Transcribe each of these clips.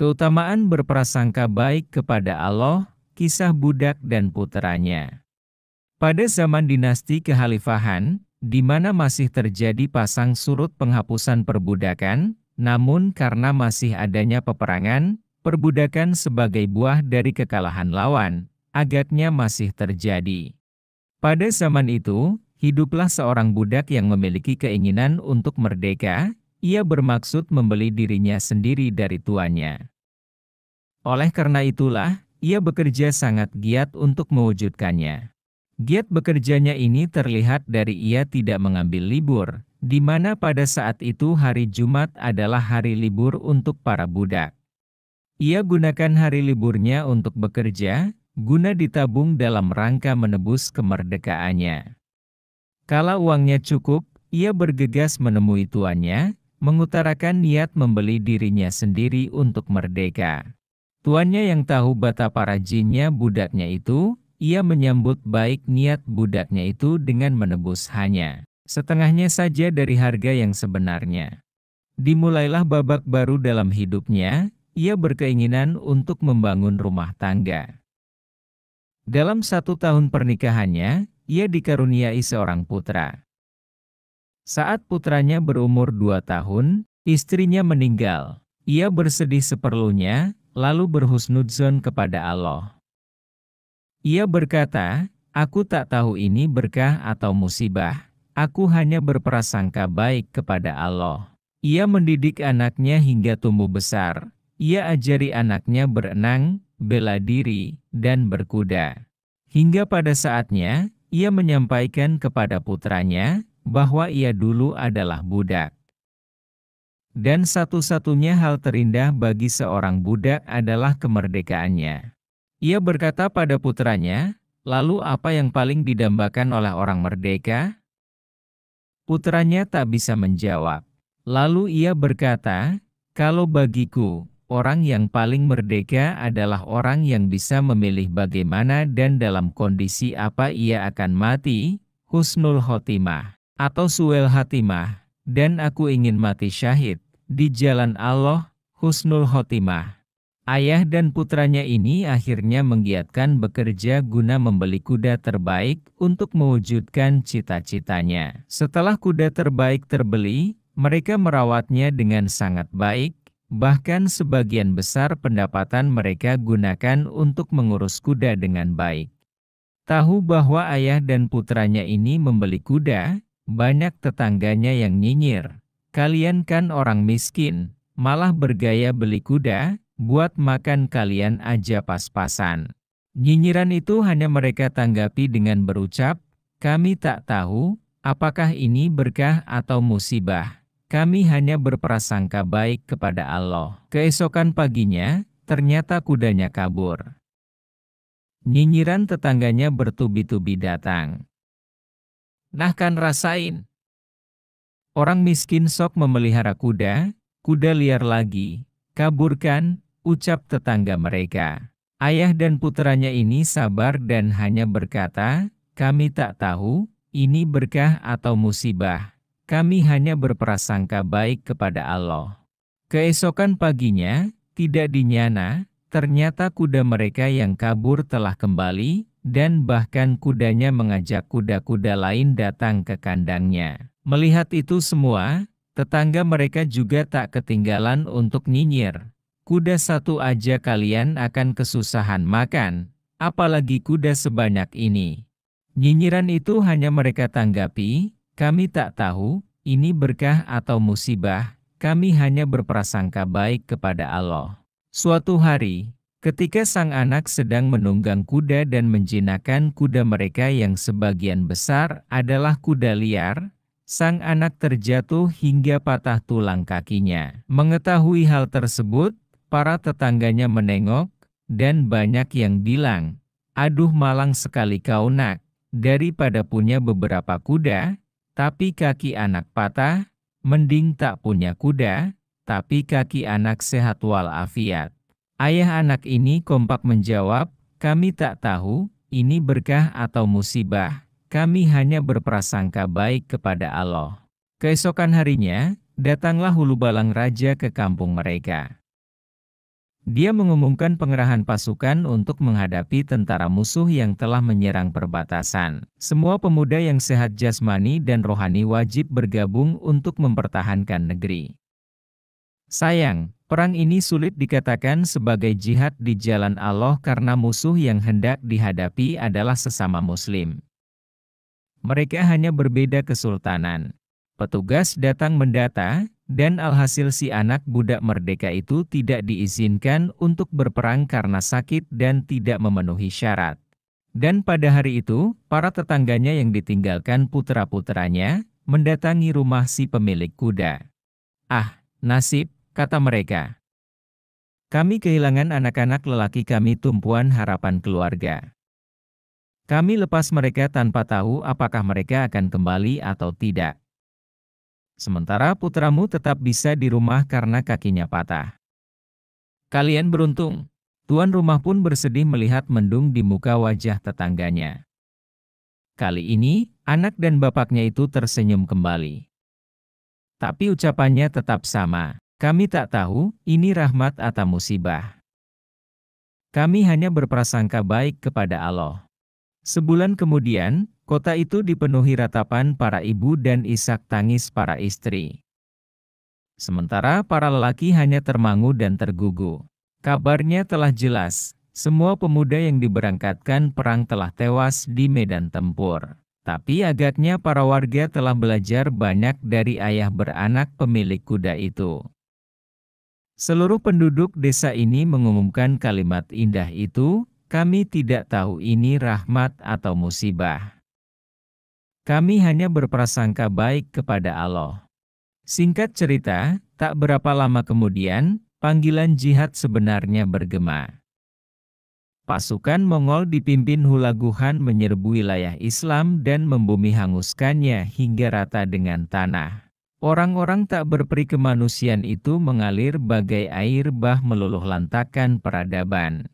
Keutamaan berprasangka baik kepada Allah, kisah budak dan puteranya. Pada zaman dinasti kekhalifahan, di mana masih terjadi pasang surut penghapusan perbudakan, namun karena masih adanya peperangan, perbudakan sebagai buah dari kekalahan lawan, agaknya masih terjadi. Pada zaman itu, hiduplah seorang budak yang memiliki keinginan untuk merdeka, ia bermaksud membeli dirinya sendiri dari tuannya. Oleh karena itulah, ia bekerja sangat giat untuk mewujudkannya. Giat bekerjanya ini terlihat dari ia tidak mengambil libur, di mana pada saat itu hari Jumat adalah hari libur untuk para budak. Ia gunakan hari liburnya untuk bekerja, guna ditabung dalam rangka menebus kemerdekaannya. Kalau uangnya cukup, ia bergegas menemui tuannya, mengutarakan niat membeli dirinya sendiri untuk merdeka. Tuannya yang tahu betapa rajinnya budaknya itu, ia menyambut baik niat budaknya itu dengan menebus hanya setengahnya saja dari harga yang sebenarnya. Dimulailah babak baru dalam hidupnya, ia berkeinginan untuk membangun rumah tangga. Dalam satu tahun pernikahannya, ia dikaruniai seorang putra. Saat putranya berumur dua tahun, istrinya meninggal. Ia bersedih seperlunya, lalu berhusnudzon kepada Allah. Ia berkata, Aku tak tahu ini berkah atau musibah, aku hanya berprasangka baik kepada Allah. Ia mendidik anaknya hingga tumbuh besar. Ia ajari anaknya berenang, bela diri, dan berkuda. Hingga pada saatnya, ia menyampaikan kepada putranya bahwa ia dulu adalah budak. Dan satu-satunya hal terindah bagi seorang budak adalah kemerdekaannya. Ia berkata pada putranya, "Lalu apa yang paling didambakan oleh orang merdeka?" Putranya tak bisa menjawab. Lalu ia berkata, "Kalau bagiku, orang yang paling merdeka adalah orang yang bisa memilih bagaimana dan dalam kondisi apa ia akan mati, husnul khotimah atau suel hatimah." dan aku ingin mati syahid di jalan Allah husnul khotimah. Ayah dan putranya ini akhirnya menggiatkan bekerja guna membeli kuda terbaik untuk mewujudkan cita-citanya. Setelah kuda terbaik terbeli, mereka merawatnya dengan sangat baik, bahkan sebagian besar pendapatan mereka gunakan untuk mengurus kuda dengan baik. Tahu bahwa ayah dan putranya ini membeli kuda, banyak tetangganya yang nyinyir. Kalian kan orang miskin, malah bergaya beli kuda, buat makan kalian aja pas-pasan. Nyinyiran itu hanya mereka tanggapi dengan berucap, kami tak tahu apakah ini berkah atau musibah. Kami hanya berprasangka baik kepada Allah. Keesokan paginya, ternyata kudanya kabur. Nyinyiran tetangganya bertubi-tubi datang. Nah kan rasain. Orang miskin sok memelihara kuda, kuda liar lagi, kaburkan, ucap tetangga mereka. Ayah dan putranya ini sabar dan hanya berkata, kami tak tahu, ini berkah atau musibah. Kami hanya berprasangka baik kepada Allah. Keesokan paginya, tidak dinyana, ternyata kuda mereka yang kabur telah kembali, dan bahkan kudanya mengajak kuda-kuda lain datang ke kandangnya. Melihat itu semua, tetangga mereka juga tak ketinggalan untuk nyinyir. Kuda satu aja kalian akan kesusahan makan, apalagi kuda sebanyak ini. Nyinyiran itu hanya mereka tanggapi, kami tak tahu, ini berkah atau musibah, kami hanya berprasangka baik kepada Allah. Suatu hari, Ketika sang anak sedang menunggang kuda dan menjinakkan kuda mereka yang sebagian besar adalah kuda liar, sang anak terjatuh hingga patah tulang kakinya. Mengetahui hal tersebut, para tetangganya menengok, dan banyak yang bilang, Aduh malang sekali kau nak, daripada punya beberapa kuda, tapi kaki anak patah, mending tak punya kuda, tapi kaki anak sehat walafiat. Ayah anak ini kompak menjawab, kami tak tahu, ini berkah atau musibah. Kami hanya berprasangka baik kepada Allah. Keesokan harinya, datanglah hulu balang raja ke kampung mereka. Dia mengumumkan pengerahan pasukan untuk menghadapi tentara musuh yang telah menyerang perbatasan. Semua pemuda yang sehat jasmani dan rohani wajib bergabung untuk mempertahankan negeri. Sayang, Perang ini sulit dikatakan sebagai jihad di jalan Allah karena musuh yang hendak dihadapi adalah sesama muslim. Mereka hanya berbeda kesultanan. Petugas datang mendata, dan alhasil si anak budak merdeka itu tidak diizinkan untuk berperang karena sakit dan tidak memenuhi syarat. Dan pada hari itu, para tetangganya yang ditinggalkan putra-putranya, mendatangi rumah si pemilik kuda. Ah, nasib, kata mereka. Kami kehilangan anak-anak lelaki kami tumpuan harapan keluarga. Kami lepas mereka tanpa tahu apakah mereka akan kembali atau tidak. Sementara putramu tetap bisa di rumah karena kakinya patah. Kalian beruntung. Tuan rumah pun bersedih melihat mendung di muka wajah tetangganya. Kali ini, anak dan bapaknya itu tersenyum kembali. Tapi ucapannya tetap sama. Kami tak tahu, ini rahmat atau musibah. Kami hanya berprasangka baik kepada Allah. Sebulan kemudian, kota itu dipenuhi ratapan para ibu dan isak tangis para istri. Sementara para lelaki hanya termangu dan tergugu. Kabarnya telah jelas, semua pemuda yang diberangkatkan perang telah tewas di medan tempur. Tapi agaknya para warga telah belajar banyak dari ayah beranak pemilik kuda itu. Seluruh penduduk desa ini mengumumkan kalimat indah itu, kami tidak tahu ini rahmat atau musibah. Kami hanya berprasangka baik kepada Allah. Singkat cerita, tak berapa lama kemudian, panggilan jihad sebenarnya bergema. Pasukan Mongol dipimpin Hulaguhan menyerbu wilayah Islam dan membumi hanguskannya hingga rata dengan tanah. Orang-orang tak berperi kemanusiaan itu mengalir bagai air bah meluluh lantakan peradaban.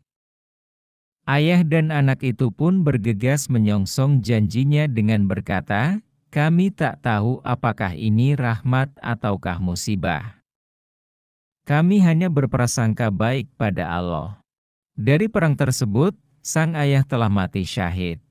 Ayah dan anak itu pun bergegas menyongsong janjinya dengan berkata, kami tak tahu apakah ini rahmat ataukah musibah. Kami hanya berprasangka baik pada Allah. Dari perang tersebut, sang ayah telah mati syahid.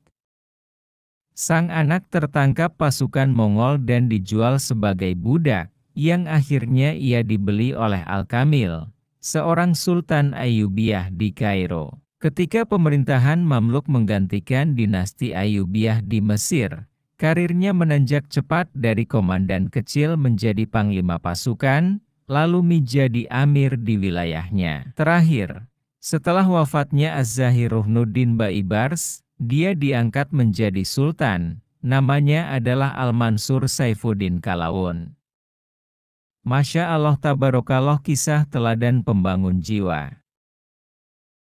Sang anak tertangkap pasukan Mongol dan dijual sebagai budak, yang akhirnya ia dibeli oleh Al-Kamil, seorang Sultan Ayubiah di Kairo. Ketika pemerintahan Mamluk menggantikan dinasti Ayubiah di Mesir, karirnya menanjak cepat dari komandan kecil menjadi panglima pasukan, lalu menjadi amir di wilayahnya. Terakhir, setelah wafatnya Az-Zahiruhnuddin Baibars, dia diangkat menjadi sultan, namanya adalah Al-Mansur Saifuddin Kalaun. Masya Allah tabarokallah kisah teladan pembangun jiwa.